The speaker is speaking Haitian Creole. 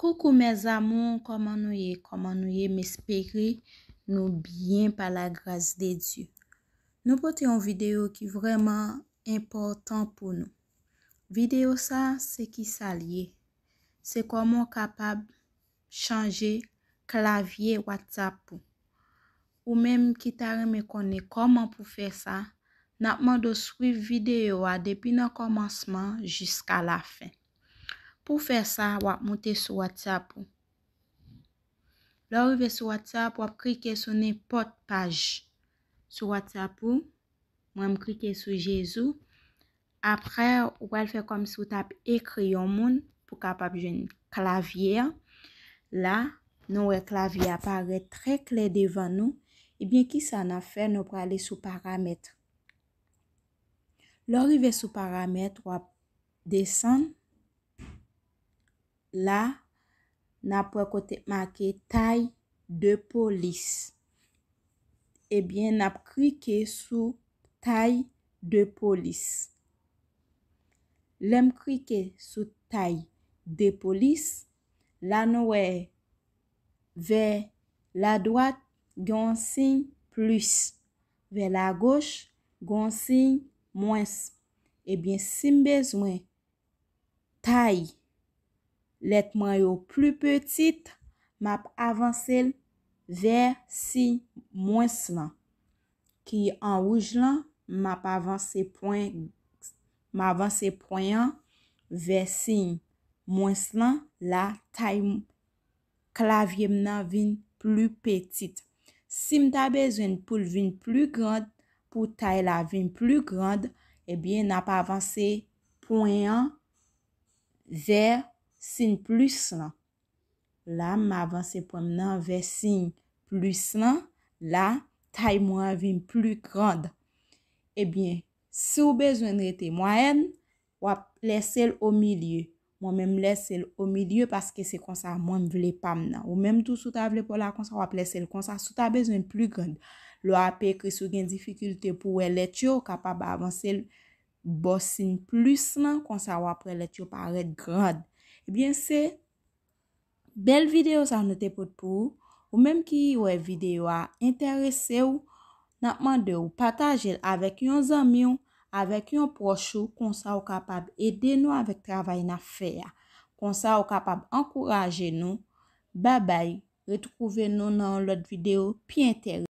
Koukou mes amoun, koman nou ye, koman nou ye mesperi nou byen pa la graz de Diyo. Nou pote yon video ki vreman important pou nou. Video sa, se ki sa liye. Se koman kapab chanje klavye wat sa pou. Ou menm ki tare me kone koman pou fe sa, napman do swif video a depi nan komanseman jiska la fen. Pou fè sa, wap moutè sou watsapou. Lò wè sou watsapou, wap krike sou ne potpaj. Sou watsapou, mwè mkrike sou Jezou. Apre, wè l fè kom si w tap ekri yon moun pou kap ap jen klavye. La, nou wè klavye apare tre kle devan nou. Ebyen ki sa nan fè, nou prale sou paramèt. Lò wè sou paramèt, wap desen. La, na pou akote maki tay de polis. Ebyen, na krike sou tay de polis. Lem krike sou tay de polis. La noue, ve la doat gonsin plus. Ve la goch gonsin mwens. Ebyen, sin bezwen tay. Letman yo plu petit, map avansel ver si mwenslan. Ki an wuj lan, map avansel poyan ver si mwenslan la tay klavye mna vin plu petit. Si mta bezwen pou vin plu grand, pou tay la vin plu grand, ebyen nap avansel poyan ver si mwenslan. Sin plus lan, la m avanse pou nan ve sin plus lan, la tay mwen avin plus krand. Ebyen, eh sou bezwen rete mwen, wap lesel o milye. Mwen men m lesel o milye, paske se konsa mwen vle pam nan. Ou menm tou sou ta vle pou la konsa, wap lesel konsa, sou ta bezwen plus krand. Lo ap ekre sou gen difikulte pou we letyo, kapa ba avanse l bo sin plus lan, konsa wap re letyo paret krand. Ebyen se, bel videyo sa nou te potpou. Ou menm ki yon videyo a interese ou nan mande ou pataje avèk yon zami ou avèk yon proche ou konsa ou kapab ede nou avèk travay na fè ya. Konsa ou kapab ankoraje nou. Babay, retrouve nou nan lot videyo pi entere.